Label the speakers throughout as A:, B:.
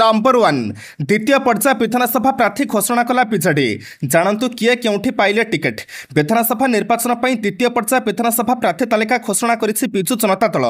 A: number one ଦ୍ୱିତୀୟ ପର୍ଯ୍ୟାୟ ବିଧାନସଭା ପ୍ରାର୍ଥୀ ଘୋଷଣା କଲା ବିଜେଡ଼ି ଜାଣନ୍ତୁ କିଏ କେଉଁଠି ପାଇଲେ ଟିକେଟ୍ ବିଧାନସଭା ନିର୍ବାଚନ ପାଇଁ ଦ୍ୱିତୀୟ ପର୍ଯ୍ୟାୟ ବିଧାନସଭା ପ୍ରାର୍ଥୀ ତାଲିକା ଘୋଷଣା କରିଛି ବିଜୁ ଜନତା ଦଳ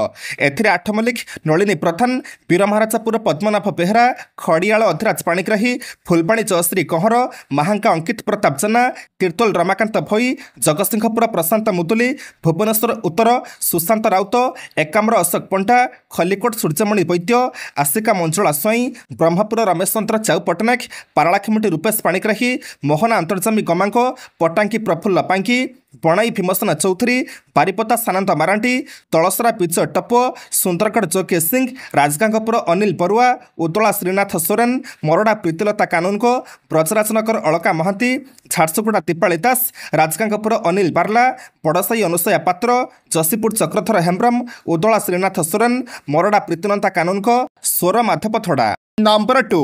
A: ଏଥିରେ ଆଠ ମଲ୍ଲିକ ନଳିନୀ ପ୍ରଧାନ ବୀରମହାରାଜାପୁର ପଦ୍ମନାଭ ବେହେରା ଖଡ଼ିଆଳ ଅଧିରାଜ ପାଣିଗ୍ରାହୀ ଫୁଲବାଣୀ ଜୟଶ୍ରୀ କହଁର ମାହାଙ୍କା ଅଙ୍କିତ ପ୍ରତାପ ଜେନା ତିର୍ତ୍ତୋଲ ରମାକାନ୍ତ ଭୋଇ ଜଗତସିଂହପୁର ପ୍ରଶାନ୍ତ ମୁଦୁଲି ଭୁବନେଶ୍ୱର ଉତ୍ତର ସୁଶାନ୍ତ ରାଉତ ଏକାମ୍ର ଅଶୋକ ପଣ୍ଡା ଖଲିକୋଟ ସୂର୍ଯ୍ୟମଣି ବୈଦ୍ୟ ଆସିକା ମଞ୍ଜୁଳା ସ୍ୱାଇଁ ବ୍ରହ୍ମପୁର ରମେଶ ଚନ୍ଦ୍ର ଚାଉ ପଟ୍ଟନାୟକ ପାରଳାଖିମୁଣ୍ଟି ରୂପେଶ ପାଣିଗ୍ରାହୀ ମୋହନ ଆନ୍ତର୍ଜାମୀ ଗମାଙ୍ଗ ପଟାଙ୍ଗୀ ପ୍ରଫୁଲ୍ଲ ପାଙ୍ଗୀ ବଣାଇ ଭୀମସେନ ଚୌଧୁରୀ ବାରିପଦା ସାନନ୍ଦ ମାରାଣ୍ଡି ତଳସରା ପିଚ ଟପ ସୁନ୍ଦରଗଡ଼ ଜୋକେ ସିଂହ ରାଜଗାଙ୍ଗପୁର ଅନିଲ ବରୁଆ ଉଦଳା ଶ୍ରୀନାଥ ସୋରେନ୍ ମରଡ଼ା ପ୍ରୀତିଲତା କାନୁନଙ୍କ ବ୍ରଜରାଜନଗର ଅଳକା ମହାନ୍ତି ଝାରସୁଗୁଡ଼ା ଦୀପାଳି ଦାସ ରାଜଗାଙ୍ଗପୁର ଅନିଲ ବାର୍ଲା ପଡ଼ସାଇ ଅନୁସୟା ପାତ୍ର ଯଶୀପୁର ଚକ୍ରଧର ହେମ୍ରମ୍ ଉଦଳା ଶ୍ରୀନାଥ ସୋରେନ୍ ମରଡ଼ା ପ୍ରୀତିନନ୍ଦା କାନୁନଙ୍କ ସ୍ୱର ମାଧବ ଥଡ଼ା ନମ୍ବର ଟୁ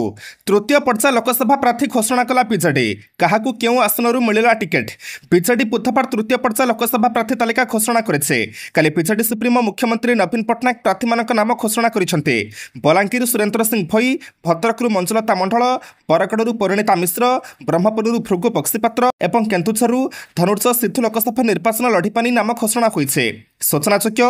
A: ତୃତୀୟ ପର୍ଯ୍ୟାୟ ଲୋକସଭା ପ୍ରାର୍ଥୀ ଘୋଷଣା କଲା ବିଜେଡି କାହାକୁ କେଉଁ ଆସନରୁ ମିଳିଲା ଟିକେଟ୍ ବିଜେଡି ବୁଧବାର তৃতীয় পর্যায়ে লোকসভা প্রার্থী তালিকা ঘোষণা করেছে কালি বিজেডি সুপ্রিমো মুখ্যমন্ত্রী নবীন পট্টনাক প্রার্থীমানক নাম ঘোষণা করেছেন বলাঙ্গীর সুরেন্দ্র সিং ভৈ ভদ্রকରୁ মঞ্জুলতা মণ্ডল ବରଗଡ଼ରୁ পরিণীতা মিশ্র ବ୍ରହ୍ମପୁରରୁ ভৃগু ବକ୍ସିପାତ୍ର এবং କେନ୍ଦୁଝରରୁ ଧନୁର୍ଜ সিদ্ধু লোকসভা নির্বাচন লড়িপানি নাম ঘোষণা হয়েছে ସୂଚନାଯୋଗ୍ୟ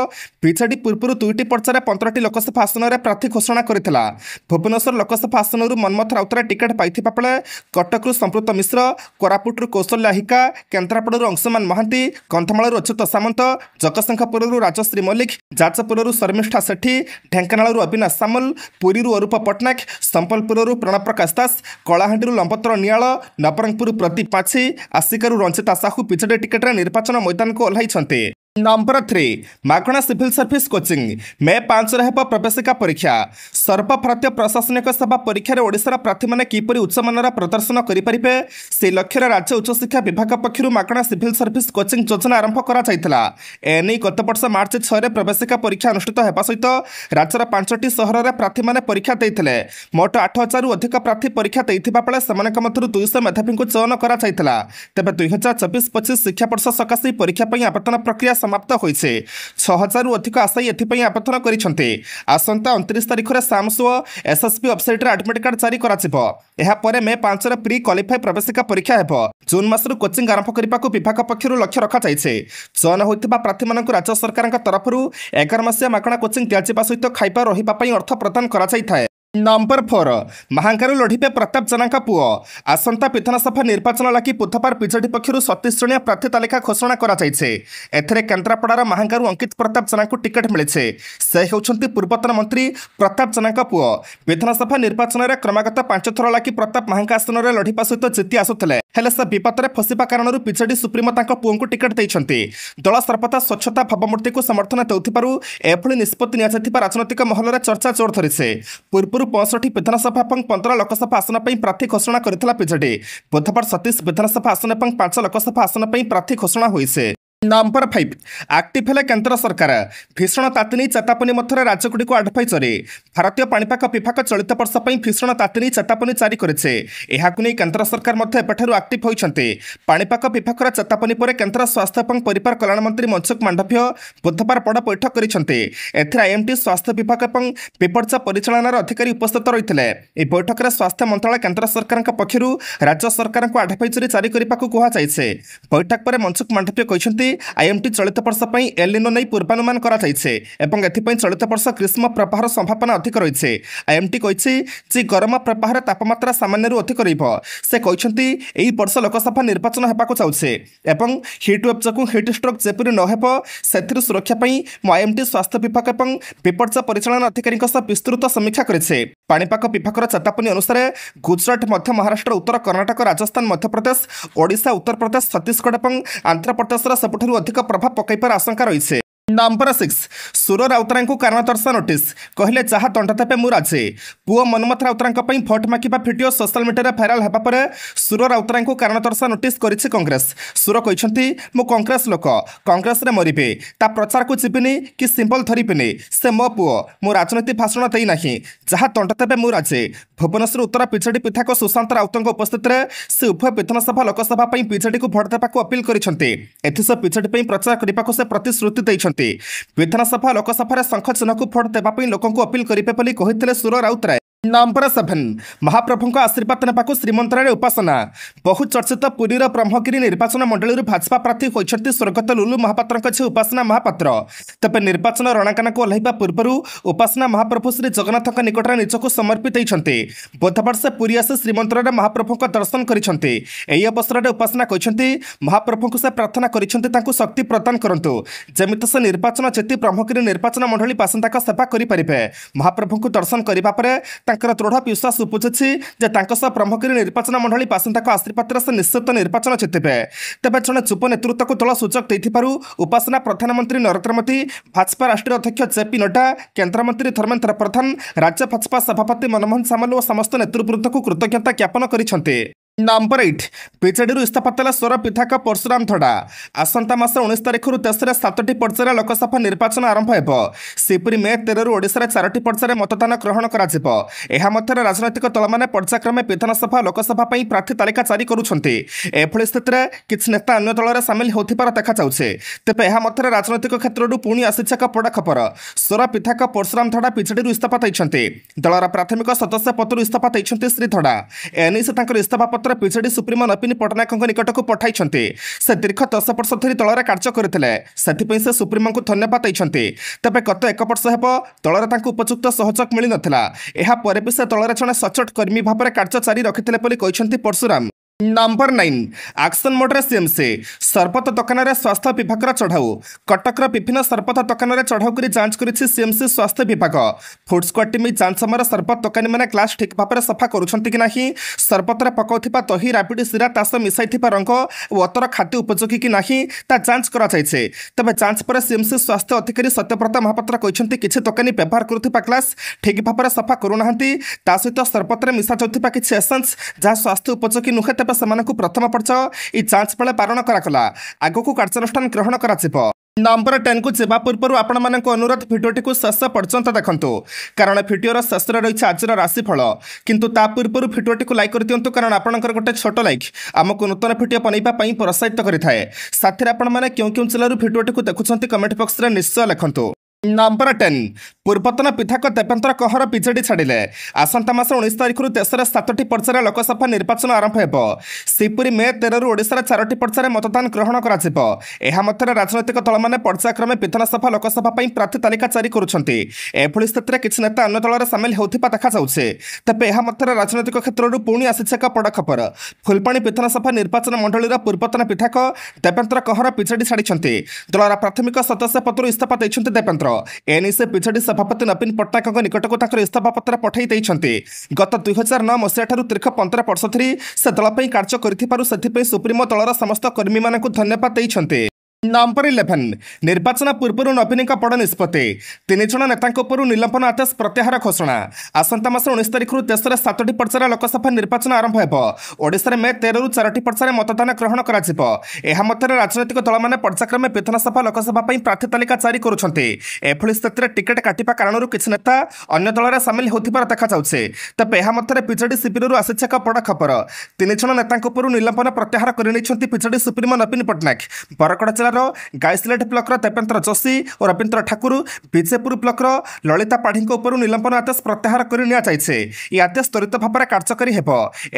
A: ବିଜେଡି ପୂର୍ବରୁ ଦୁଇଟି ପର୍ଯ୍ୟାୟରେ ପନ୍ଦରଟି ଲୋକସଭା ଆସନରେ ପ୍ରାର୍ଥୀ ଘୋଷଣା କରିଥିଲା ଭୁବନେଶ୍ୱର ଲୋକସଭା ଆସନରୁ ମନ୍ମଥ ରାଉତରାୟ ଟିକେଟ୍ ପାଇଥିବା ବେଳେ କଟକରୁ ସମ୍ପୃକ୍ତ ମିଶ୍ର କୋରାପୁଟରୁ କୌଶଲ୍ୟା ହିକା କେନ୍ଦ୍ରାପଡ଼ାରୁ ଅଂଶୁମାନ ମହାନ୍ତି କନ୍ଧମାଳରୁ ଅଚ୍ୟୁତ ସାମନ୍ତ ଜଗତସିଂହପୁରରୁ ରାଜଶ୍ରୀ ମଲ୍ଲିକ ଯାଜପୁରରୁ ଶର୍ମିଷ୍ଠା ସେଠୀ ଢେଙ୍କାନାଳରୁ ଅବିନାଶ ସାମଲ ପୁରୀରୁ ଅରୂପ ପଟ୍ଟନାୟକ ସମ୍ବଲପୁରରୁ ପ୍ରଣବ ପ୍ରକାଶ ଦାସ କଳାହାଣ୍ଡିରୁ ଲମ୍ବତର ନିଆଳ ନବରଙ୍ଗପୁର ପ୍ରଦୀପ ପାଛି ଆସିକାରୁ ରଞ୍ଜିତା ସାହୁ ବିଜେଡି ଟିକେଟ୍ରେ ନିର୍ବାଚନ ମଇଦାନକୁ ଓହ୍ଲାଇଛନ୍ତି नंबर थ्री ମାଗଣା ସିଭିଲ ସର୍ଭିସ କୋଚିଂ ମେ ପାଞ୍ଚରେ ହେବ ପ୍ରବେଶିକା ପରୀକ୍ଷା ସର୍ବଭାରତୀୟ ପ୍ରଶାସନିକ ସେବା ପରୀକ୍ଷାରେ ଓଡ଼ିଶାର ପ୍ରାର୍ଥୀମାନେ କିପରି ଉଚ୍ଚମାନର ପ୍ରଦର୍ଶନ କରିପାରିବେ ସେ ଲକ୍ଷ୍ୟରେ ରାଜ୍ୟ ଉଚ୍ଚଶିକ୍ଷା ବିଭାଗ ପକ୍ଷରୁ ମାଗଣା ସିଭିଲ ସର୍ଭିସ କୋଚିଂ ଯୋଜନା ଆରମ୍ଭ କରାଯାଇଥିଲା ଏନେଇ ଗତବର୍ଷ ମାର୍ଚ୍ଚ ଛଅରେ ପ୍ରବେଶିକା ପରୀକ୍ଷା ଅନୁଷ୍ଠିତ ହେବା ସହିତ ରାଜ୍ୟର ପାଞ୍ଚଟି ସହରରେ ପ୍ରାର୍ଥୀମାନେ ପରୀକ୍ଷା ଦେଇଥିଲେ ମୋଟ ଆଠ ହଜାରରୁ ଅଧିକ ପ୍ରାର୍ଥୀ ପରୀକ୍ଷା ଦେଇଥିବା ବେଳେ ସେମାନଙ୍କ ମଧ୍ୟରୁ ଦୁଇଶହ ମେଧାବୀଙ୍କୁ ଚୟନ କରାଯାଇଥିଲା ତେବେ ଦୁଇ ହଜାର ଚବିଶ ପଚିଶ ଶିକ୍ଷାବର୍ଷ ସକାଶେ ପରୀକ୍ଷା ପାଇଁ ଆବେଦନ ପ୍ରକ୍ରିୟା ସମାପ୍ତ ହୋଇଛି ଛଅ ହଜାରରୁ ଅଧିକ ଆଶାୟୀ ଏଥିପାଇଁ ଆବେଦନ କରିଛନ୍ତି ଆସନ୍ତା ଅଣତିରିଶ ତାରିଖରେ ସାମ୍ସ ଓ ଏସ୍ଏସ୍ବି ୱେବ୍ସାଇଟ୍ରେ ଆଡ୍ମିଟ୍ କାର୍ଡ ଜାରି କରାଯିବ ଏହାପରେ ମେ ପାଞ୍ଚରେ ପ୍ରି କ୍ୱାଲିଫାଇ ପ୍ରବେଶିକା ପରୀକ୍ଷା ହେବ ଜୁନ୍ ମାସରୁ କୋଚିଂ ଆରମ୍ଭ କରିବାକୁ ବିଭାଗ ପକ୍ଷରୁ ଲକ୍ଷ୍ୟ ରଖାଯାଇଛି ଚୟନ ହୋଇଥିବା ପ୍ରାର୍ଥୀମାନଙ୍କୁ ରାଜ୍ୟ ସରକାରଙ୍କ ତରଫରୁ ଏଗାର ମାସିଆ ମାଗଣା କୋଚିଂ ଦିଆଯିବା ସହିତ ଖାଇବା ରହିବା ପାଇଁ ଅର୍ଥ ପ୍ରଦାନ କରାଯାଇଥାଏ ନମ୍ବର ଫୋର ମାହାଙ୍କାରୁ ଲଢ଼ିବେ ପ୍ରତାପ ଜେନାଙ୍କ ପୁଅ ଆସନ୍ତା ବିଧାନସଭା ନିର୍ବାଚନ ଲାଗି ବୁଧବାର ବିଜେଡି ପକ୍ଷରୁ ସତିଶ ଜଣିଆ ପ୍ରାର୍ଥୀ ତାଲିକା ଘୋଷଣା କରାଯାଇଛି ଏଥିରେ କେନ୍ଦ୍ରାପଡ଼ାର ମାହାଙ୍କାରୁ ଅଙ୍କିତ ପ୍ରତାପ ଜେନାଙ୍କୁ ଟିକେଟ୍ ମିଳିଛି ସେ ହେଉଛନ୍ତି ପୂର୍ବତନ ମନ୍ତ୍ରୀ ପ୍ରତାପ ଜେନାଙ୍କ ପୁଅ ବିଧାନସଭା ନିର୍ବାଚନରେ କ୍ରମାଗତ ପାଞ୍ଚଥର ଲାଗି ପ୍ରତାପ ମାହାଙ୍କ ଆସନରେ ଲଢ଼ିବା ସହିତ ଜିତି ଆସୁଥିଲେ ହେଲେ ସେ ବିପଦରେ ଫସିବା କାରଣରୁ ବିଜେଡି ସୁପ୍ରିମୋ ତାଙ୍କ ପୁଅଙ୍କୁ ଟିକେଟ୍ ଦେଇଛନ୍ତି ଦଳ ସର୍ବଦା ସ୍ୱଚ୍ଛତା ଭାବମୂର୍ତ୍ତିକୁ ସମର୍ଥନ ଦେଉଥିବାରୁ ଏଭଳି ନିଷ୍ପତ୍ତି ନିଆଯାଇଥିବା ରାଜନୈତିକ ମହଲରେ ଚର୍ଚ୍ଚା ଜୋର ଧରିଛି ପୂର୍ବରୁ ପୂର୍ବରୁ ପଞ୍ଚଷଠି ବିଧାନସଭା ଏବଂ ପନ୍ଦର ଲୋକସଭା ଆସନ ପାଇଁ ପ୍ରାର୍ଥୀ ଘୋଷଣା କରିଥିଲା ବିଜେଡି ବୁଧବାର ସତୀଶ ବିଧାନସଭା ଆସନ ଏବଂ ପାଞ୍ଚ ଲୋକସଭା ଆସନ ପାଇଁ ପ୍ରାର୍ଥୀ ଘୋଷଣା ହୋଇଛି ନମ୍ବର ଫାଇଭ ଆକ୍ଟିଭ୍ ହେଲେ କେନ୍ଦ୍ର ସରକାର ଭୀଷଣ ତାତିନୀ ଚେତାପନୀ ମଧ୍ୟରେ ରାଜ୍ୟଗୁଡ଼ିକୁ ଆଡ଼ଭାଇଜରି ଭାରତୀୟ ପାଣିପାଗ ବିଭାଗ ଚଳିତ ବର୍ଷ ପାଇଁ ଭୀଷଣ ତାତିନୀ ଚେତାପନୀ ଜାରି କରିଛି ଏହାକୁ ନେଇ କେନ୍ଦ୍ର ସରକାର ମଧ୍ୟ ଏବେଠାରୁ ଆକ୍ଟିଭ୍ ହୋଇଛନ୍ତି ପାଣିପାଗ ବିଭାଗର ଚେତାପନୀ ପରେ କେନ୍ଦ୍ର ସ୍ୱାସ୍ଥ୍ୟ ଏବଂ ପରିବାର କଲ୍ୟାଣ ମନ୍ତ୍ରୀ ମନସୁଖ ମାଣ୍ଡଭ୍ୟ ବୁଧବାର ବଡ଼ ବୈଠକ କରିଛନ୍ତି ଏଥିରେ ଆଇଏମ୍ଟି ସ୍ୱାସ୍ଥ୍ୟ ବିଭାଗ ଏବଂ ବିପର୍ଯ୍ୟ ପରିଚାଳନାର ଅଧିକାରୀ ଉପସ୍ଥିତ ରହିଥିଲେ ଏହି ବୈଠକରେ ସ୍ୱାସ୍ଥ୍ୟ ମନ୍ତ୍ରଣାଳୟ କେନ୍ଦ୍ର ସରକାରଙ୍କ ପକ୍ଷରୁ ରାଜ୍ୟ ସରକାରଙ୍କୁ ଆଡ଼ଭାଇଜରି ଜାରି କରିବାକୁ କୁହାଯାଇଛି ବୈଠକ ପରେ ମନସୁଖ ମାଣ୍ଡଭ୍ୟ କହିଛନ୍ତି ଆଇଏମ୍ଟି ଚଳିତ ବର୍ଷ ପାଇଁ ଏଲିନୋ ନେଇ ପୂର୍ବାନୁମାନ କରାଯାଇଛି ଏବଂ ଏଥିପାଇଁ ଚଳିତ ବର୍ଷ ଗ୍ରୀଷ୍ମ ପ୍ରବାହର ସମ୍ଭାବନା ଅଧିକ ରହିଛି ଆଇଏମ୍ଟି କହିଛି ଯେ ଗରମ ପ୍ରବାହର ତାପମାତ୍ରା ସାମାନ୍ୟରୁ ଅଧିକ ରହିବ ସେ କହିଛନ୍ତି ଏହି ବର୍ଷ ଲୋକସଭା ନିର୍ବାଚନ ହେବାକୁ ଯାଉଛି ଏବଂ ହିଟ୍ ୱେବ୍ ଯୋଗୁଁ ହିଟ୍ ଷ୍ଟ୍ରୋକ୍ ଯେପରି ନ ହେବ ସେଥିରୁ ସୁରକ୍ଷା ପାଇଁ ମୁଁ ଆଇଏମ୍ଟି ସ୍ୱାସ୍ଥ୍ୟ ବିଭାଗ ଏବଂ ବିପର୍ଯ୍ୟୟ ପରିଚାଳନା ଅଧିକାରୀଙ୍କ ସହ ବିସ୍ତୃତ ସମୀକ୍ଷା କରିଛି ପାଣିପାଗ ବିଭାଗର ଚେତାବନୀ ଅନୁସାରେ ଗୁଜରାଟ ମଧ୍ୟ ମହାରାଷ୍ଟ୍ର ଉତ୍ତର କର୍ଣ୍ଣାଟକ ରାଜସ୍ଥାନ ମଧ୍ୟପ୍ରଦେଶ ଓଡ଼ିଶା ଉତ୍ତରପ୍ରଦେଶ ଛତିଶଗଡ଼ ଏବଂ ଆନ୍ଧ୍ରପ୍ରଦେଶର ସବୁ ସବୁଠାରୁ ଅଧିକ ପ୍ରଭାବ ପକାଇବାର ଆଶଙ୍କା ରହିଛି ନମ୍ବର ସିକ୍ସ ସୁର ରାଉତରାୟଙ୍କୁ କାରଣ ଦର୍ଶ ନୋଟିସ୍ କହିଲେ ଯାହା ତଣ୍ଟା ତେବେ ମୁଁ ରାଜେ ପୁଅ ମନମତ ରାଉତରାୟଙ୍କ ପାଇଁ ଭୋଟ୍ ମାଗିବା ଭିଡ଼ିଓ ସୋସିଆଲ୍ ମିଡ଼ିଆରେ ଭାଇରାଲ୍ ହେବା ପରେ ସୁର ରାଉତରାୟଙ୍କୁ କାରଣ ଦର୍ଶ ନୋଟିସ୍ କରିଛି କଂଗ୍ରେସ ସୁର କହିଛନ୍ତି ମୁଁ କଂଗ୍ରେସ ଲୋକ କଂଗ୍ରେସରେ ମରିବେ ତା ପ୍ରଚାରକୁ ଯିବିନି କି ସିମ୍ବଲ୍ ଧରିବିନି ସେ ମୋ ପୁଅ ମୁଁ ରାଜନୀତି ଭାଷଣ ଦେଇନାହିଁ ଯାହା ତଣ୍ଟା ତେବେ ମୁଁ ରାଜେ ଭୁବନେଶ୍ୱର ଉତ୍ତର ବିଜେଡି ପିଥାକ ସୁଶାନ୍ତ ରାଉତଙ୍କ ଉପସ୍ଥିତିରେ ସେ ଉଭୟ ବିଧାନସଭା ଲୋକସଭା ପାଇଁ ବିଜେଡିକୁ ଭୋଟ୍ ଦେବାକୁ ଅପିଲ୍ କରିଛନ୍ତି ଏଥିସହ ବିଜେଡି ପାଇଁ ପ୍ରଚାର କରିବାକୁ ସେ ପ୍ରତିଶ୍ରୁତି ଦେଇଛନ୍ତି ବିଧାନସଭା ଲୋକସଭାରେ ଶଙ୍ଖଚିହ୍ନକୁ ଭୋଟ୍ ଦେବା ପାଇଁ ଲୋକଙ୍କୁ ଅପିଲ୍ କରିବେ ବୋଲି କହିଥିଲେ ସୁର ରାଉତରାୟ ନମ୍ବର ସେଭେନ ମହାପ୍ରଭୁଙ୍କ ଆଶୀର୍ବାଦ ନେବାକୁ ଶ୍ରୀମନ୍ଦିରରେ ଉପାସନା ବହୁ ଚର୍ଚ୍ଚିତ ପୁରୀର ବ୍ରହ୍ମଗିରି ନିର୍ବାଚନ ମଣ୍ଡଳୀରୁ ଭାଜପା ପ୍ରାର୍ଥୀ ହୋଇଛନ୍ତି ସ୍ୱର୍ଗତ ଲୁଲୁ ମହାପାତ୍ରଙ୍କ ଝିଅ ଉପାସନା ମହାପାତ୍ର ତେବେ ନିର୍ବାଚନ ରଣାକାନାକୁ ଓହ୍ଲାଇବା ପୂର୍ବରୁ ଉପାସନା ମହାପ୍ରଭୁ ଶ୍ରୀ ଜଗନ୍ନାଥଙ୍କ ନିକଟରେ ନିଜକୁ ସମର୍ପିତ ହୋଇଛନ୍ତି ବୁଧବାର ସେ ପୁରୀ ଆସି ଶ୍ରୀମନ୍ଦିରରେ ମହାପ୍ରଭୁଙ୍କ ଦର୍ଶନ କରିଛନ୍ତି ଏହି ଅବସରରେ ଉପାସନା କହିଛନ୍ତି ମହାପ୍ରଭୁଙ୍କୁ ସେ ପ୍ରାର୍ଥନା କରିଛନ୍ତି ତାଙ୍କୁ ଶକ୍ତି ପ୍ରଦାନ କରନ୍ତୁ ଯେମିତି ସେ ନିର୍ବାଚନ ଜିତି ବ୍ରହ୍ମଗିରି ନିର୍ବାଚନ ମଣ୍ଡଳୀ ପାସନ୍ତାଙ୍କ ସେବା କରିପାରିବେ ମହାପ୍ରଭୁଙ୍କୁ ଦର୍ଶନ କରିବା ପରେ ତାଙ୍କର ଦୃଢ ବିଶ୍ୱାସ ଉପୁଜିଛି ଯେ ତାଙ୍କ ସହ ପ୍ରମୁଖଗିରି ନିର୍ବାଚନ ମଣ୍ଡଳୀ ବାସିନ୍ଦାଙ୍କ ଆଶୀର୍ବାଦରେ ସେ ନିଶ୍ଚିତ ନିର୍ବାଚନ ଜିତିବେ ତେବେ ଜଣେ ଯୁବ ନେତୃତ୍ୱକୁ ଦଳ ସୁଯୋଗ ଦେଇଥିବାରୁ ଉପାସନା ପ୍ରଧାନମନ୍ତ୍ରୀ ନରେନ୍ଦ୍ର ମୋଦି ଭାଜପା ରାଷ୍ଟ୍ରୀୟ ଅଧ୍ୟକ୍ଷ ଜେପି ନଡ୍ଡା କେନ୍ଦ୍ରମନ୍ତ୍ରୀ ଧର୍ମେନ୍ଦ୍ର ପ୍ରଧାନ ରାଜ୍ୟ ଭାଜପା ସଭାପତି ମନମୋହନ ସାମଲ ଓ ସମସ୍ତ ନେତୃବୃନ୍ଦଙ୍କୁ କୃତଜ୍ଞତା ଜ୍ଞାପନ କରିଛନ୍ତି ନମ୍ବର ଏଇଟ୍ ବିଜେଡ଼ିରୁ ଇସ୍ତଫା ଦେଲେ ସ୍ୱର ପିଥାକ ପରଶୁରାମ ଥଡ଼ା ଆସନ୍ତା ମାସ ଉଣେଇଶ ତାରିଖରୁ ଦେଶରେ ସାତଟି ପର୍ଯ୍ୟାୟରେ ଲୋକସଭା ନିର୍ବାଚନ ଆରମ୍ଭ ହେବ ସେହିପରି ମେ ତେରରୁ ଓଡ଼ିଶାରେ ଚାରୋଟି ପର୍ଯ୍ୟାୟରେ ମତଦାନ ଗ୍ରହଣ କରାଯିବ ଏହା ମଧ୍ୟରେ ରାଜନୈତିକ ଦଳମାନେ ପର୍ଯ୍ୟାୟକ୍ରମେ ବିଧାନସଭା ଲୋକସଭା ପାଇଁ ପ୍ରାର୍ଥୀ ତାଲିକା ଜାରି କରୁଛନ୍ତି ଏଭଳି ସ୍ଥିତିରେ କିଛି ନେତା ଅନ୍ୟ ଦଳରେ ସାମିଲ ହେଉଥିବାର ଦେଖାଯାଉଛି ତେବେ ଏହା ମଧ୍ୟରେ ରାଜନୈତିକ କ୍ଷେତ୍ରରୁ ପୁଣି ଆସିଛି ଏକ ବଡ଼ ଖବର ସ୍ୱର ପିଥାକ ପରଶୁରାମ ଥଡ଼ା ବିଜେଡ଼ିରୁ ଇସ୍ତଫା ଦେଇଛନ୍ତି ଦଳର ପ୍ରାଥମିକ ସଦସ୍ୟ ପଦରୁ ଇସ୍ତଫା ଦେଇଛନ୍ତି ଶ୍ରୀ ଥଡ଼ା ଏନେଇ ସେ ତାଙ୍କର ଇସ୍ତଫା ପତ୍ର ବିଜେଡି ସୁପ୍ରିମୋ ନବୀନ ପଟ୍ଟନାୟକଙ୍କ ନିକଟକୁ ପଠାଇଛନ୍ତି ସେ ଦୀର୍ଘ ଦଶ ବର୍ଷ ଧରି ଦଳରେ କାର୍ଯ୍ୟ କରିଥିଲେ ସେଥିପାଇଁ ସେ ସୁପ୍ରିମୋଙ୍କୁ ଧନ୍ୟବାଦ ଦେଇଛନ୍ତି ତେବେ ଗତ ଏକ ବର୍ଷ ହେବ ଦଳରେ ତାଙ୍କୁ ଉପଯୁକ୍ତ ସହଯୋଗ ମିଳିନଥିଲା ଏହା ପରେ ବି ସେ ଦଳରେ ଜଣେ ସଚଟ କର୍ମୀ ଭାବରେ କାର୍ଯ୍ୟ ଜାରି ରଖିଥିଲେ ବୋଲି କହିଛନ୍ତି ପର୍ଶୁରାମ ନମ୍ବର ନାଇନ୍ ଆକ୍ସନ ମୋଡ଼ରେ ସିଏମ୍ସି ସରବତ ଦୋକାନରେ ସ୍ୱାସ୍ଥ୍ୟ ବିଭାଗର ଚଢ଼ାଉ କଟକର ବିଭିନ୍ନ ସରବତ ଦୋକାନରେ ଚଢ଼ାଉ କରି ଯାଞ୍ଚ କରିଛି ସିଏମ୍ସି ସ୍ୱାସ୍ଥ୍ୟ ବିଭାଗ ଫୁଡ୍ ସ୍କ୍ୱାଡ୍ ଟିମ୍ ଯାଞ୍ଚ ସମୟରେ ସରବତ ଦୋକାନୀମାନେ ଗ୍ଲାସ୍ ଠିକ୍ ଭାବରେ ସଫା କରୁଛନ୍ତି କି ନାହିଁ ସରବତରେ ପକାଉଥିବା ଦହି ରାବିଡ଼ି ଶିରା ତା ସହ ମିଶାଇଥିବା ରଙ୍ଗ ଓ ଅତର ଖାଦ୍ୟ ଉପଯୋଗୀ କି ନାହିଁ ତା ଯାଞ୍ଚ କରାଯାଇଛି ତେବେ ଯାଞ୍ଚ ପରେ ସିଏମ୍ସି ସ୍ୱାସ୍ଥ୍ୟ ଅଧିକାରୀ ସତ୍ୟବ୍ରତ ମହାପାତ୍ର କହିଛନ୍ତି କିଛି ଦୋକାନୀ ବ୍ୟବହାର କରୁଥିବା ଗ୍ଲାସ୍ ଠିକ୍ ଭାବରେ ସଫା କରୁନାହାନ୍ତି ତା ସହିତ ସରବତରେ ମିଶାଯାଉଥିବା କିଛି ଏସେନ୍ସ ଯାହା ସ୍ୱାସ୍ଥ୍ୟ ଉପଯୋଗୀ ନୁହେଁ ତେବେ ସେମାନଙ୍କୁ ପ୍ରଥମ ପର୍ଯ୍ୟାୟ ଏହି ଯାଞ୍ଚ ବେଳେ ବାରଣ କରାଗଲା ଆଗକୁ କାର୍ଯ୍ୟାନୁଷ୍ଠାନ ଗ୍ରହଣ କରାଯିବ ନମ୍ବର ଟେନ୍କୁ ଯିବା ପୂର୍ବରୁ ଆପଣମାନଙ୍କ ଅନୁରୋଧ ଭିଡ଼ିଓଟିକୁ ଶେଷ ପର୍ଯ୍ୟନ୍ତ ଦେଖନ୍ତୁ କାରଣ ଭିଡ଼ିଓର ଶେଷରେ ରହିଛି ଆଜିର ରାଶିଫଳ କିନ୍ତୁ ତା ପୂର୍ବରୁ ଭିଡ଼ିଓଟିକୁ ଲାଇକ୍ କରିଦିଅନ୍ତୁ କାରଣ ଆପଣଙ୍କର ଗୋଟେ ଛୋଟ ଲାଇକ୍ ଆମକୁ ନୂତନ ଭିଡ଼ିଓ ବନେଇବା ପାଇଁ ପ୍ରୋତ୍ସାହିତ କରିଥାଏ ସାଥିରେ ଆପଣମାନେ କେଉଁ କେଉଁ ଜିଲ୍ଲାରୁ ଭିଡ଼ିଓଟିକୁ ଦେଖୁଛନ୍ତି କମେଣ୍ଟ ବକ୍ସରେ ନିଶ୍ଚୟ ଲେଖନ୍ତୁ ନମ୍ବର ଟେନ୍ ପୂର୍ବତନ ପିଥାକ ତେପେନ୍ଦ୍ର କହର ବିଜେଡ଼ି ଛାଡ଼ିଲେ ଆସନ୍ତା ମାସ ଉଣେଇଶ ତାରିଖରୁ ଦେଶରେ ସାତଟି ପର୍ଯ୍ୟାୟରେ ଲୋକସଭା ନିର୍ବାଚନ ଆରମ୍ଭ ହେବ ସେହିପରି ମେ ତେରରୁ ଓଡ଼ିଶାରେ ଚାରୋଟି ପର୍ଯ୍ୟାୟରେ ମତଦାନ ଗ୍ରହଣ କରାଯିବ ଏହା ମଧ୍ୟରେ ରାଜନୈତିକ ଦଳମାନେ ପର୍ଯ୍ୟାୟକ୍ରମେ ବିଧାନସଭା ଲୋକସଭା ପାଇଁ ପ୍ରାର୍ଥୀ ତାଲିକା ଜାରି କରୁଛନ୍ତି ଏଭଳି ସ୍ଥିତିରେ କିଛି ନେତା ଅନ୍ୟ ଦଳରେ ସାମିଲ ହେଉଥିବା ଦେଖାଯାଉଛି ତେବେ ଏହା ମଧ୍ୟରେ ରାଜନୈତିକ କ୍ଷେତ୍ରରୁ ପୁଣି ଆସିଛି ଏକ ବଡ଼ ଖବର ଫୁଲବାଣୀ ବିଧାନସଭା ନିର୍ବାଚନ ମଣ୍ଡଳୀର ପୂର୍ବତନ ପିଥାକ ଦେବେନ୍ଦ୍ର କହର ବିଜେଡ଼ି ଛାଡ଼ିଛନ୍ତି ଦଳର ପ୍ରାଥମିକ ସଦସ୍ୟ ପଦରୁ ଇସ୍ତଫା ଦେଇଛନ୍ତି ଦେବେନ୍ଦ୍ର ଏନେଇ ସେ ବିଜେଡ଼ି ସଭାପତି ନବୀନ ପଟ୍ଟନାୟକଙ୍କ ନିକଟକୁ ତାଙ୍କର ଇସ୍ତଫାପତ୍ର ପଠାଇ ଦେଇଛନ୍ତି ଗତ ଦୁଇ ହଜାର ନଅ ମସିହାଠାରୁ ଦୀର୍ଘ ପନ୍ଦର ବର୍ଷ ଧରି ସେ ଦଳ ପାଇଁ କାର୍ଯ୍ୟ କରିଥିବାରୁ ସେଥିପାଇଁ ସୁପ୍ରିମୋ ଦଳର ସମସ୍ତ କର୍ମୀମାନଙ୍କୁ ଧନ୍ୟବାଦ ଦେଇଛନ୍ତି ନମ୍ବର ଇଲେଭେନ୍ ନିର୍ବାଚନ ପୂର୍ବରୁ ନବୀନଙ୍କ ପଡ଼ ନିଷ୍ପତ୍ତି ତିନିଜଣ ନେତାଙ୍କ ଉପରୁ ନିଲମ୍ବନ ଆଦେଶ ପ୍ରତ୍ୟାହାର ଘୋଷଣା ଆସନ୍ତା ମାସ ଉଣେଇଶ ତାରିଖରୁ ଦେଶରେ ସାତଟି ପର୍ଯ୍ୟାୟରେ ଲୋକସଭା ନିର୍ବାଚନ ଆରମ୍ଭ ହେବ ଓଡ଼ିଶାରେ ମେ ତେରରୁ ଚାରୋଟି ପର୍ଯ୍ୟାୟରେ ମତଦାନ ଗ୍ରହଣ କରାଯିବ ଏହା ମଧ୍ୟରେ ରାଜନୈତିକ ଦଳମାନେ ପର୍ଯ୍ୟାୟକ୍ରମେ ବିଧାନସଭା ଲୋକସଭା ପାଇଁ ପ୍ରାର୍ଥୀ ତାଲିକା ଜାରି କରୁଛନ୍ତି ଏଭଳି ସ୍ଥିତିରେ ଟିକେଟ୍ କାଟିବା କାରଣରୁ କିଛି ନେତା ଅନ୍ୟ ଦଳରେ ସାମିଲ ହେଉଥିବାର ଦେଖାଯାଉଛି ତେବେ ଏହା ମଧ୍ୟରେ ବିଜେଡ଼ି ଶିବିରରୁ ଆସିଛି ଏକ ବଡ଼ ଖବର ତିନିଜଣ ନେତାଙ୍କ ଉପରୁ ନିଲମ୍ବନ ପ୍ରତ୍ୟାହାର କରିନେଇଛନ୍ତି ବିଜେଡ଼ି ସୁପ୍ରିମୋ ନବୀନ ପଟ୍ଟନାୟକ ବରଗଡ଼ ଜିଲ୍ଲାର ଗାଇସଲେଟ୍ ବ୍ଲକର ତେପେନ୍ଦ୍ର ଯୋଶୀ ଓ ରବୀନ୍ଦ୍ର ଠାକୁର ବିଜେପୁର ବ୍ଲକର ଲଳିତା ପାଢ଼ୀଙ୍କ ଉପରୁ ନିଲମ୍ବନ ଆଦେଶ ପ୍ରତ୍ୟାହାର କରି ନିଆଯାଇଛି ଏହି ଆଦେଶ ତ୍ୱରିତ ଭାବରେ କାର୍ଯ୍ୟକାରୀ ହେବ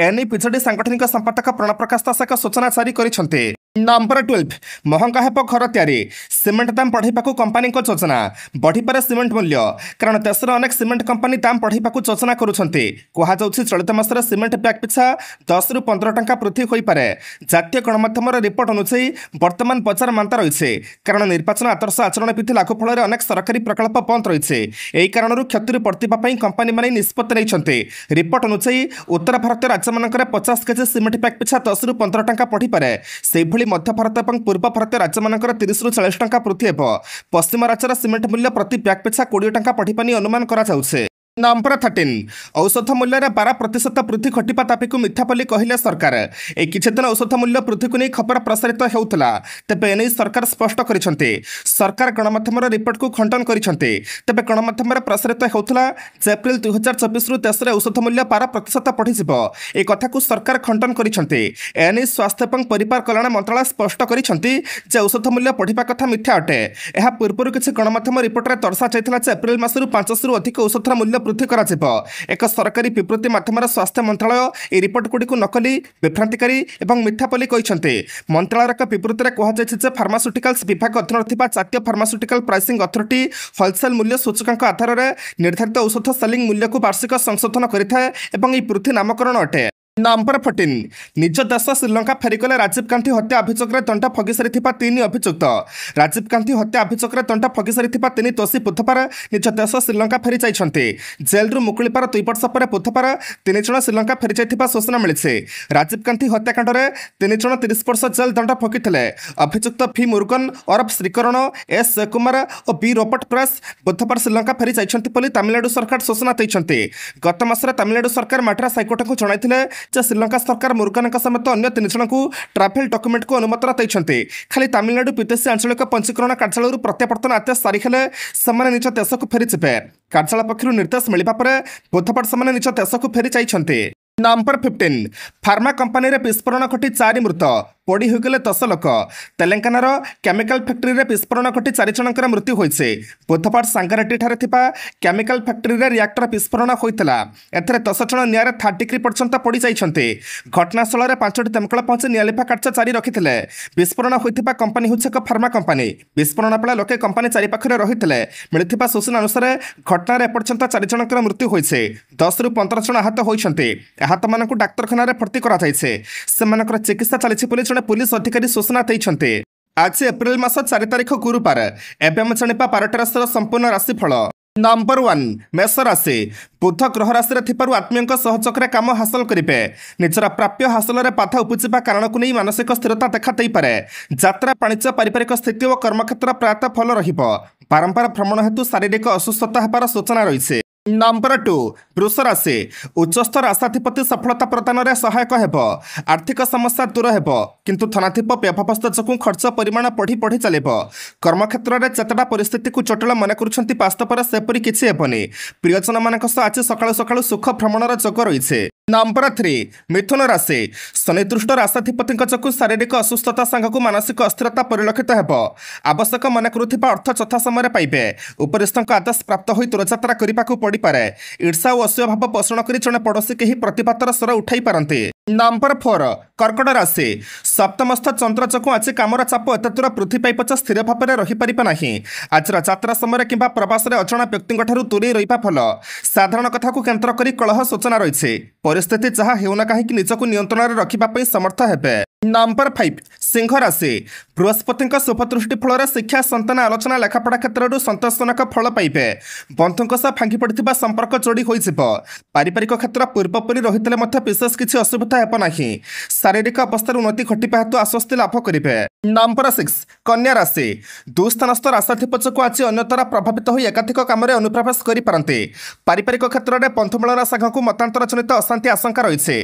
A: ଏନେଇ ବିଜେଡି ସାଂଗଠନିକ ସମ୍ପାଦକ ପ୍ରଣବ ପ୍ରକାଶ ଦାସ ଏକ ସୂଚନା ଜାରି କରିଛନ୍ତି ନମ୍ବର ଟୁଏଲ୍ଭ ମହଙ୍ଗା ହେବ ଘର ତିଆରି ସିମେଣ୍ଟ ଦାମ ବଢ଼ାଇବାକୁ କମ୍ପାନୀଙ୍କ ଯୋଜନା ବଢ଼ିପାରେ ସିମେଣ୍ଟ ମୂଲ୍ୟ କାରଣ ଦେଶର ଅନେକ ସିମେଣ୍ଟ କମ୍ପାନୀ ଦାମ ବଢ଼ାଇବାକୁ ଯୋଜନା କରୁଛନ୍ତି କୁହାଯାଉଛି ଚଳିତ ମାସରେ ସିମେଣ୍ଟ ବ୍ୟାଗ୍ ପିଛା ଦଶରୁ ପନ୍ଦର ଟଙ୍କା ବୃଦ୍ଧି ହୋଇପାରେ ଜାତୀୟ ଗଣମାଧ୍ୟମର ରିପୋର୍ଟ ଅନୁଯାୟୀ ବର୍ତ୍ତମାନ ବଜାର ମାନ୍ତା ରହିଛି କାରଣ ନିର୍ବାଚନ ଆଦର୍ଶ ଆଚରଣ ବିଧି ଲାଗୁ ଫଳରେ ଅନେକ ସରକାରୀ ପ୍ରକଳ୍ପ ବନ୍ଦ ରହିଛି ଏହି କାରଣରୁ କ୍ଷତିରୁ ବର୍ତ୍ତିବା ପାଇଁ କମ୍ପାନୀମାନେ ନିଷ୍ପତ୍ତି ନେଇଛନ୍ତି ରିପୋର୍ଟ ଅନୁଯାୟୀ ଉତ୍ତର ଭାରତୀୟ ରାଜ୍ୟମାନଙ୍କରେ ପଚାଶ କେଜି ସିମେଣ୍ଟ ବ୍ୟାଗ୍ ପିଛା ଦଶରୁ ପନ୍ଦର ଟଙ୍କା ବଢ଼ିପାରେ ସେହିଭଳି ଦିଲ୍ଲୀ ମଧ୍ୟ ଭାରତ ଏବଂ ପୂର୍ବ ଭାରତୀୟ ରାଜ୍ୟମାନଙ୍କର ତିରିଶରୁ ଚାଳିଶ ଟଙ୍କା ବୃଦ୍ଧି ହେବ ପଶ୍ଚିମ ରାଜ୍ୟର ସିମେଣ୍ଟ ମୂଲ୍ୟ ପ୍ରତି ବ୍ୟାଗ୍ ପିଛା କୋଡ଼ିଏ ଟଙ୍କା ପଢ଼ିବାନି ଅନୁମାନ କରାଯାଉଛି ଔଷଧ ମୂଲ୍ୟରେ ବାର ପ୍ରତିଶତ ବୃଦ୍ଧି ଘଟିବା ଦାବିକୁ ମିଥ୍ୟା ବୋଲି କହିଲେ ସରକାର ଏହି କିଛିଦିନ ଔଷଧ ମୂଲ୍ୟ ବୃଦ୍ଧିକୁ ନେଇ ଖବର ପ୍ରସାରିତ ହେଉଥିଲା ତେବେ ଏନେଇ ସରକାର ସ୍ପଷ୍ଟ କରିଛନ୍ତି ସରକାର ଗଣମାଧ୍ୟମର ରିପୋର୍ଟକୁ ଖଣ୍ଡନ କରିଛନ୍ତି ତେବେ ଗଣମାଧ୍ୟମରେ ପ୍ରସାରିତ ହେଉଥିଲା ଯେ ଏପ୍ରିଲ ଦୁଇହଜାର ଚବିଶରୁ ଦେଶରେ ଔଷଧ ମୂଲ୍ୟ ବାର ପ୍ରତିଶତ ବଢ଼ିଯିବ ଏ କଥାକୁ ସରକାର ଖଣ୍ଡନ କରିଛନ୍ତି ଏନେଇ ସ୍ୱାସ୍ଥ୍ୟ ଏବଂ ପରିବାର କଲ୍ୟାଣ ମନ୍ତ୍ରଣାଳୟ ସ୍ପଷ୍ଟ କରିଛନ୍ତି ଯେ ଔଷଧ ମୂଲ୍ୟ ବଢ଼ିବା କଥା ମିଥ୍ୟା ଅଟେ ଏହା ପୂର୍ବରୁ କିଛି ଗଣମାଧ୍ୟମ ରିପୋର୍ଟରେ ଦର୍ଶାଯାଇଥିଲା ଯେ ଏପ୍ରିଲ ମାସରୁ ପାଞ୍ଚଶହରୁ ଅଧିକ ଔଷଧର ମୂଲ୍ୟ ବୃଦ୍ଧି କରାଯିବ ଏକ ସରକାରୀ ବିବୃତ୍ତି ମାଧ୍ୟମରେ ସ୍ୱାସ୍ଥ୍ୟ ମନ୍ତ୍ରଣାଳୟ ଏହି ରିପୋର୍ଟଗୁଡ଼ିକୁ ନକଲି ବିଭ୍ରାନ୍ତିକାରୀ ଏବଂ ମିଥ୍ୟା ବୋଲି କହିଛନ୍ତି ମନ୍ତ୍ରଣାଳୟର ଏକ ବିବୃତ୍ତିରେ କୁହାଯାଇଛି ଯେ ଫାର୍ମାସ୍ୟୁଟିକାଲ୍ସ ବିଭାଗ ଅଧୀନରେ ଜାତୀୟ ଫାର୍ମାସ୍ୟୁଟିକାଲ୍ ପ୍ରାଇସିଂ ଅଥରିଟି ହୋଲ୍ସେଲ୍ ମୂଲ୍ୟ ସୂଚକାଙ୍କ ଆଧାରରେ ନିର୍ଦ୍ଧାରିତ ଔଷଧ ସେଲିଂ ମୂଲ୍ୟକୁ ବାର୍ଷିକ ସଂଶୋଧନ କରିଥାଏ ଏବଂ ଏହି ବୃଦ୍ଧି ନାମକରଣ ଅଟେ ନମ୍ବର ଫୋର୍ଟିନ୍ ନିଜ ଦେଶ ଶ୍ରୀଲଙ୍କା ଫେରିଗଲେ ରାଜୀବ ଗାନ୍ଧି ହତ୍ୟା ଅଭିଯୋଗରେ ଦଣ୍ଡ ଫଗି ସାରିଥିବା ତିନି ଅଭିଯୁକ୍ତ ରାଜୀବ ଗାନ୍ଧି ହତ୍ୟା ଅଭିଯୋଗରେ ଦଣ୍ଡ ଫଗି ସାରିଥିବା ତିନି ଦୋଷୀ ବୁଧବାର ନିଜ ଦେଶ ଶ୍ରୀଲଙ୍କା ଫେରି ଯାଇଛନ୍ତି ଜେଲ୍ରୁ ମୁକୁଳିବାର ଦୁଇ ବର୍ଷ ପରେ ବୁଧବାର ତିନି ଜଣ ଶ୍ରୀଲଙ୍କା ଫେରିଯାଇଥିବା ସୂଚନା ମିଳିଛି ରାଜୀବ ଗାନ୍ଧି ହତ୍ୟାକାଣ୍ଡରେ ତିନି ଜଣ ତିରିଶ ବର୍ଷ ଜେଲ୍ ଦଣ୍ଡ ଭୋଗିଥିଲେ ଅଭିଯୁକ୍ତ ଭି ମୁରୁଗନ୍ ଅରଫ ଶ୍ରୀକରଣ ଏସ୍ ଜୟକୁମାର ଓ ବି ରୋବର୍ଟ ପ୍ରେସ୍ ବୁଧବାର ଶ୍ରୀଲଙ୍କା ଫେରି ଯାଇଛନ୍ତି ବୋଲି ତାମିଲନାଡୁ ସରକାର ସୂଚନା ଦେଇଛନ୍ତି ଗତ ମାସରେ ତାମିଲନାଡୁ ସରକାର ମାଡ୍ରାସ୍ ହାଇକୋର୍ଟଙ୍କୁ ଜଣାଇଥିଲେ ଯେ ଶ୍ରୀଲଙ୍କା ସରକାର ମୁରୁଗାନଙ୍କ ସମେତ ଅନ୍ୟ ତିନି ଜଣଙ୍କୁ ଟ୍ରାଭେଲ୍ ଡକ୍ୟୁମେଣ୍ଟକୁ ଅନୁମୋଦନ ଦେଇଛନ୍ତି ଖାଲି ତାମିଲନାଡୁ ବିଦେଶୀ ଆଞ୍ଚଳିକ ପଞ୍ଜୀକରଣ କାର୍ଯ୍ୟାଳୟରୁ ପ୍ରତ୍ୟାବର୍ତ୍ତନ ଆଦେଶ ସାରି ହେଲେ ସେମାନେ ନିଜ ଦେଶକୁ ଫେରିଯିବେ କାର୍ଯ୍ୟାଳୟ ପକ୍ଷରୁ ନିର୍ଦ୍ଦେଶ ମିଳିବା ପରେ ବୁଧବାର ସେମାନେ ନିଜ ଦେଶକୁ ଫେରିଯାଇଛନ୍ତି ନମ୍ବର ଫିଫ୍ଟିନ୍ ଫାର୍ମା କମ୍ପାନୀରେ ବିସ୍ଫୋରଣ ଘଟି ଚାରି ମୃତ পোড়ি হয়ে দশ লোক তেলেঙ্গানার কেমিকাল ফ্যাক্টরি বিস্ফোরণ ঘটি চারিজণকর মৃত্যু হয়েছে বুধবার সাঙ্গারেড্ডি ঠারে কেমিকাল ফ্যাক্টরি রিয়াক্টর বিস্ফোরণ হয়েছিল এতে দশ জন নিয়ারে থার্ড ডিগ্রি পর্যন্ত পোড়ি যাই ঘটনাস্থলের পাঁচটি দমকল পৌঁছে নিয়ালিফা কার্য জারি রাখি বিস্ফোরণ হয়ে কোম্পানি হচ্ছে এক ফার্মা কোম্পানি বিস্ফোরণ বেড়ে লোকে কোম্পানি চারিপাখে রয়েছে মিলিথিবা সূচনা অনুসারে ঘটনার এপর্যন্ত চারিজণকর মৃত্যু হয়েছে দশরু পনেরো জন আহত হয়েছেন আহত মানুষ ডাক্তারখানায় ভর্তি করা যাইছে সে চিকিৎসা চালছে বলে ଜଣେ ପୁଲିସ୍ ଅଧିକାରୀ ସୂଚନା ଦେଇଛନ୍ତି ଆଜି ଏପ୍ରିଲ ମାସ ଚାରି ତାରିଖ ଗୁରୁବାର ଏବେ ଆମେ ଜାଣିବା ବାରଟା ରାଶିର ସମ୍ପୂର୍ଣ୍ଣ ରାଶିଫଳ ନମ୍ବର ୱାନ୍ ମେଷ ରାଶି ବୁଦ୍ଧ ଗ୍ରହ ରାଶିରେ ଥିବାରୁ ଆତ୍ମୀୟଙ୍କ ସହଯୋଗରେ କାମ ହାସଲ କରିବେ ନିଜର ପ୍ରାପ୍ୟ ହାସଲରେ ବାଧା ଉପୁଜିବା କାରଣକୁ ନେଇ ମାନସିକ ସ୍ଥିରତା ଦେଖାଦେଇପାରେ ଯାତ୍ରା ବାଣିଜ୍ୟ ପାରିବାରିକ ସ୍ଥିତି ଓ କର୍ମକ୍ଷେତ୍ର ପ୍ରାୟତଃ ଭଲ ରହିବ ବାରମ୍ବାର ଭ୍ରମଣ ହେତୁ ଶାରୀରିକ ଅସୁସ୍ଥତା ହେବାର ସୂଚନା ରହିଛି ନମ୍ବର ଟୁ ବୃଷରାଶି ଉଚ୍ଚସ୍ତର ଆଶାଧିପତି ସଫଳତା ପ୍ରଦାନରେ ସହାୟକ ହେବ ଆର୍ଥିକ ସମସ୍ୟା ଦୂର ହେବ କିନ୍ତୁ ଥାନାଧିପ ବ୍ୟବସ୍ଥା ଯୋଗୁଁ ଖର୍ଚ୍ଚ ପରିମାଣ ପଢ଼ି ପଢ଼ି ଚାଲିବ କର୍ମକ୍ଷେତ୍ରରେ ଚେତଡ଼ା ପରିସ୍ଥିତିକୁ ଚଟଳ ମନେ କରୁଛନ୍ତି ବାସ୍ତବରେ ସେପରି କିଛି ହେବନି ପ୍ରିୟଜନମାନଙ୍କ ସହ ଆଜି ସକାଳୁ ସକାଳୁ ସୁଖ ଭ୍ରମଣର ଯୋଗ ରହିଛି ନବରାତ୍ରି ମିଥୁନ ରାଶି ଶନିଦୃଷ୍ଟ ରାଶାଧିପତିଙ୍କ ଯୋଗୁଁ ଶାରୀରିକ ଅସୁସ୍ଥତା ସାଙ୍ଗକୁ ମାନସିକ ଅସ୍ଥିରତା ପରିଲକ୍ଷିତ ହେବ ଆବଶ୍ୟକ ମନେ କରୁଥିବା ଅର୍ଥ ଯଥା ସମୟରେ ପାଇବେ ଉପରିସ୍ଥଙ୍କ ଆଦେଶ ପ୍ରାପ୍ତ ହୋଇ ତୁରଯାତ୍ରା କରିବାକୁ ପଡ଼ିପାରେ ଈର୍ଷା ଓ ଅସୁୟ ଭାବ ପୋଷଣ କରି ଜଣେ ପଡ଼ୋଶୀ କେହି ପ୍ରତିବାଦର ସ୍ୱର ଉଠାଇପାରନ୍ତି নম্বর ফোর কর্কট রাশি সপ্তমস্থ চন্দ্রচকু আজ কামর চাপ এত দূর বৃদ্ধি পাইব যা স্থির ভাবে রহিপারিবে না আজ যাত্রা সময় কিংবা প্রবাসের অজনা ব্যক্তিঠার দূরে রহবা ভাল সাধারণ কথা কেন্দ্র করে কলহ সূচনা রয়েছে পরিস্থিতি যা হেউনা কিন্তু নিজক নিয়ন্ত্রণের রক্ষা সমর্থ হবে ନମ୍ବର ଫାଇଭ୍ ସିଂହ ରାଶି ବୃହସ୍ପତିଙ୍କ ଶୁଭ ଦୃଷ୍ଟି ଫଳରେ ଶିକ୍ଷା ସନ୍ତାନ ଆଲୋଚନା ଲେଖାପଢ଼ା କ୍ଷେତ୍ରରୁ ସନ୍ତୋଷଜନକ ଫଳ ପାଇବେ ବନ୍ଧୁଙ୍କ ସହ ଭାଙ୍ଗି ପଡ଼ିଥିବା ସମ୍ପର୍କ ଯୋଡ଼ି ହୋଇଯିବ ପାରିବାରିକ କ୍ଷେତ୍ର ପୂର୍ବପରି ରହିଥିଲେ ମଧ୍ୟ ବିଶେଷ କିଛି ଅସୁବିଧା ହେବ ନାହିଁ ଶାରୀରିକ ଅବସ୍ଥାରେ ଉନ୍ନତି ଘଟିବା ହେତୁ ଆଶ୍ୱସ୍ତି ଲାଭ କରିବେ ନମ୍ବର ସିକ୍ସ କନ୍ୟା ରାଶି ଦୁଃସ୍ଥାନସ୍ଥ ରାସ୍ତାଧିପ ଯୋଗୁଁ ଆଜି ଅନ୍ୟତର ପ୍ରଭାବିତ ହୋଇ ଏକାଧିକ କାମରେ ଅନୁପ୍ରବେଶ କରିପାରନ୍ତି ପାରିବାରିକ କ୍ଷେତ୍ରରେ ପନ୍ଥମୂଳନ ସାଙ୍ଗକୁ ମତାନ୍ତର ଜନିତ ଅଶାନ୍ତି ଆଶଙ୍କା ରହିଛି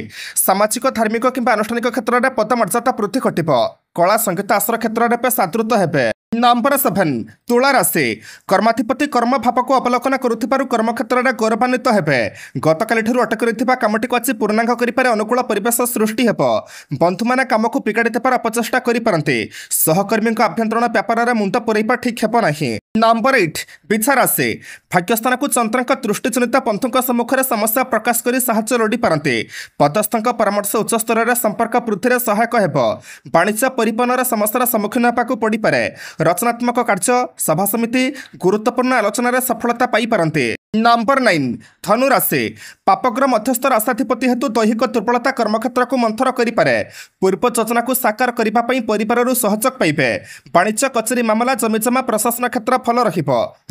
A: ସାମାଜିକ ଧାର୍ମିକ କିମ୍ବା ଆନୁଷ୍ଠାନିକ କ୍ଷେତ୍ରରେ ପଦମ ସାଂସଦ ପୃଥି ଖଟିବ କଳା ସଂଗୀତ ଆଶ୍ରୟ କ୍ଷେତ୍ରରେ ସାଦୃତ ହେବେ ନମ୍ବର ସେଭେନ୍ ତୁଳାରାଶି କର୍ମାଧିପତି କର୍ମ ଭାବକୁ ଅବଲୋକନ କରୁଥିବାରୁ କର୍ମକ୍ଷେତ୍ରରେ ଗୌରବାନ୍ୱିତ ହେବେ ଗତକାଲିଠାରୁ ଅଟକି ରହିଥିବା କାମଟିକୁ ଆସି ପୂର୍ଣ୍ଣାଙ୍ଗ କରିପାରେ ଅନୁକୂଳ ପରିବେଶ ସୃଷ୍ଟି ହେବ ବନ୍ଧୁମାନେ କାମକୁ ବିଗାଡ଼ିଥିବାର ଅପଚେଷ୍ଟା କରିପାରନ୍ତି ସହକର୍ମୀଙ୍କ ଆଭ୍ୟନ୍ତରୀଣ ବ୍ୟାପାରରେ ମୁଣ୍ଡ ପୂରାଇବା ଠିକ୍ ହେବ ନାହିଁ ନମ୍ବର ଏଇଟ୍ ବିଛାରାଶି ଭାଗ୍ୟସ୍ଥାନକୁ ଚନ୍ଦ୍ରଙ୍କ ଦୃଷ୍ଟିଜନିତ ପନ୍ଥୁଙ୍କ ସମ୍ମୁଖରେ ସମସ୍ୟା ପ୍ରକାଶ କରି ସାହାଯ୍ୟ ଲୋଡ଼ିପାରନ୍ତି ପଦସ୍ଥଙ୍କ ପରାମର୍ଶ ଉଚ୍ଚସ୍ତରରେ ସମ୍ପର୍କ ବୃଦ୍ଧିରେ ସହାୟକ ହେବ ବାଣିଜ୍ୟ ପରିବହନର ସମସ୍ୟାର ସମ୍ମୁଖୀନ ହେବାକୁ ପଡ଼ିପାରେ ରଚନାତ୍ମକ କାର୍ଯ୍ୟ ସଭା ସମିତି ଗୁରୁତ୍ୱପୂର୍ଣ୍ଣ ଆଲୋଚନାରେ ସଫଳତା ପାଇପାରନ୍ତି ନମ୍ବର ନାଇନ୍ ଧନୁରାଶି ପାପଗ୍ର ମଧ୍ୟସ୍ଥ ରାଶାଧିପତି ହେତୁ ଦୈହିକ ଦୁର୍ବଳତା କର୍ମକ୍ଷେତ୍ରକୁ ମନ୍ଥର କରିପାରେ ପୂର୍ବ ଯୋଜନାକୁ ସାକାର କରିବା ପାଇଁ ପରିବାରରୁ ସହଯୋଗ ପାଇବେ ବାଣିଜ୍ୟ କଚେରୀ ମାମଲା ଜମିଜମା ପ୍ରଶାସନ କ୍ଷେତ୍ର ଭଲ ରହିବ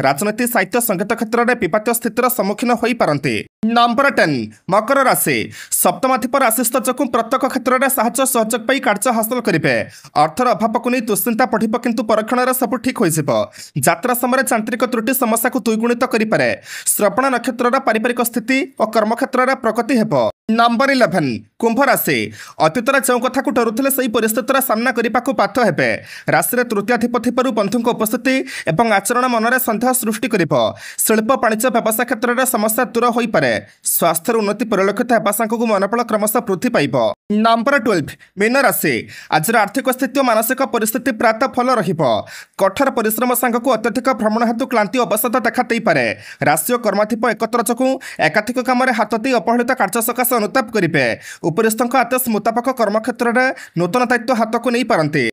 A: ରାଜନୀତି ସାହିତ୍ୟ ସଙ୍ଗୀତ କ୍ଷେତ୍ରରେ ବିବାଦ ସ୍ଥିତିର ସମ୍ମୁଖୀନ ହୋଇପାରନ୍ତି ନମ୍ବର ଟେନ୍ ମକର ରାଶି ସପ୍ତମାଥିପ ରାଶିସ୍ଥ ଯୋଗୁଁ ପ୍ରତ୍ୟେକ କ୍ଷେତ୍ରରେ ସାହାଯ୍ୟ ସହଯୋଗ ପାଇଁ କାର୍ଯ୍ୟ ହାସଲ କରିବେ ଅର୍ଥର ଅଭାବକୁ ନେଇ ଦୁଶ୍ଚିନ୍ତା ପଢ଼ିବ କିନ୍ତୁ ପରୀକ୍ଷଣରେ ସବୁ ଠିକ୍ ହୋଇଯିବ ଯାତ୍ରା ସମୟରେ ଯାନ୍ତ୍ରିକ ତ୍ରୁଟି ସମସ୍ୟାକୁ ଦ୍ୱିଗୁଣିତ କରିପାରେ ଶ୍ରବଣ ନକ୍ଷତ୍ରର ପାରିବାରିକ ସ୍ଥିତି ଓ କର୍ମକ୍ଷେତ୍ରରେ ପ୍ରଗତି ହେବ ନମ୍ବର ଇଲେଭେନ୍ କୁମ୍ଭ ରାଶି ଅତୀତରେ ଯେଉଁ କଥାକୁ ଡରୁଥିଲେ ସେହି ପରିସ୍ଥିତିର ସାମ୍ନା କରିବାକୁ ବାଧ୍ୟ ହେବେ ରାଶିରେ ତୃତୀୟାଧିପତିପରୁ ବନ୍ଧୁଙ୍କ ଉପସ୍ଥିତି ଏବଂ ଆଚରଣ ମନରେ ସନ୍ଦେହ ସୃଷ୍ଟି କରିବ ଶିଳ୍ପ ବାଣିଜ୍ୟ ବ୍ୟବସାୟ କ୍ଷେତ୍ରରେ ସମସ୍ୟା ଦୂର ହୋଇପାରେ ସ୍ୱାସ୍ଥ୍ୟର ଉନ୍ନତି ପରିଲକ୍ଷିତ ହେବା ସାଙ୍ଗକୁ ମନୋବଳ କ୍ରମଶଃ ବୃଦ୍ଧି ପାଇବ ନମ୍ବର ଟୁଏଲ୍ଭ ମୀନ ରାଶି ଆଜିର ଆର୍ଥିକ ସ୍ଥିତି ଓ ମାନସିକ ପରିସ୍ଥିତି ପ୍ରାୟତଃ ଭଲ ରହିବ କଠୋର ପରିଶ୍ରମ ସାଙ୍ଗକୁ ଅତ୍ୟଧିକ ଭ୍ରମଣ ହେତୁ କ୍ଳାନ୍ତି ଅବସାଦ ଦେଖା ଦେଇପାରେ ରାଶି ଓ କର୍ମାଧିପ ଏକତ୍ର ଯୋଗୁଁ ଏକାଧିକ କାମରେ ହାତ ଦେଇ ଅପହଳିତ କାର୍ଯ୍ୟ ସକାଶେ ଅନୁତାପ କରିବେ ଉପରିସ୍ଥଙ୍କ ଆଦେଶ ମୁତାବକ କର୍ମକ୍ଷେତ୍ରରେ ନୂତନ ଦାୟିତ୍ୱ ହାତକୁ ନେଇପାରନ୍ତି